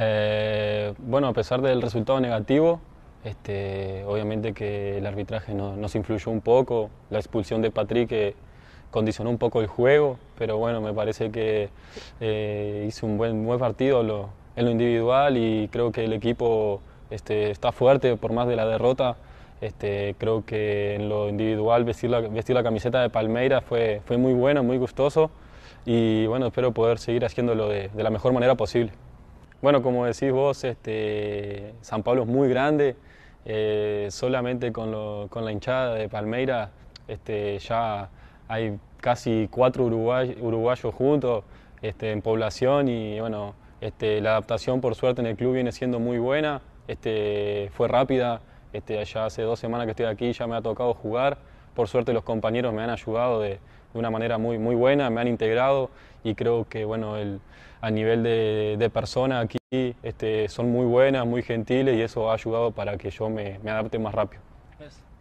Eh, bueno, a pesar del resultado negativo, este, obviamente que el arbitraje nos influyó un poco, la expulsión de Patrick que eh, condicionó un poco el juego, pero bueno, me parece que eh, hizo un buen, partido en lo individual y creo que el equipo este, está fuerte por más de la derrota. Este, creo que en lo individual vestir la, camiseta de Palmeiras fue, muy bueno, muy gustoso y bueno, espero poder seguir haciéndolo de la mejor manera posible. Bueno, como decís vos, este, San Pablo es muy grande, eh, solamente con, la hinchada de Palmeiras este, ya hay casi cuatro uruguayos juntos este, en población y bueno, la adaptación por suerte en el club viene siendo muy buena, fue rápida, este, ya hace dos semanas que estoy aquí ya me ha tocado jugar por suerte los compañeros me han ayudado de, una manera muy, muy buena, me han integrado y creo que bueno, el, a nivel de, persona aquí este, son muy buenas, muy gentiles y eso ha ayudado para que yo me, adapte más rápido.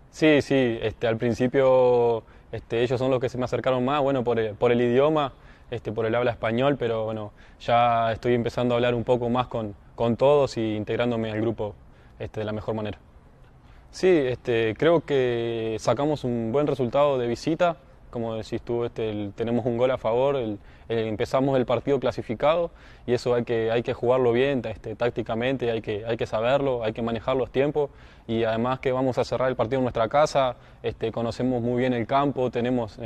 Sí, sí, este, al principio este, ellos son los que se me acercaron más, bueno, por el, idioma, este, por el habla español, pero bueno, ya estoy empezando a hablar un poco más con, con todos y integrándome al grupo este, de la mejor manera. Sí, este, creo que sacamos un buen resultado de visita. Como decís tú, este, tenemos un gol a favor, eh, empezamos el partido clasificado y eso hay que, jugarlo bien este, tácticamente, hay que, saberlo, hay que manejar los tiempos y además que vamos a cerrar el partido en nuestra casa, este, conocemos muy bien el campo, tenemos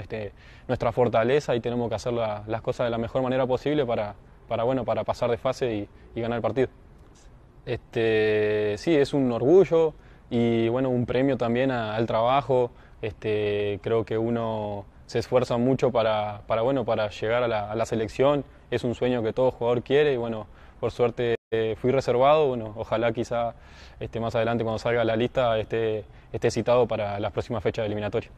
nuestra fortaleza y tenemos que hacer las cosas de la mejor manera posible para, bueno, para pasar de fase y, ganar el partido. sí, es un orgullo y bueno, un premio también al trabajo. Este, creo que uno se esfuerza mucho para, para bueno, para llegar a la, selección. Es un sueño que todo jugador quiere y bueno, por suerte eh, fui reservado. Bueno, ojalá quizá este, más adelante cuando salga la lista esté, esté citado para las próximas fechas de eliminatoria.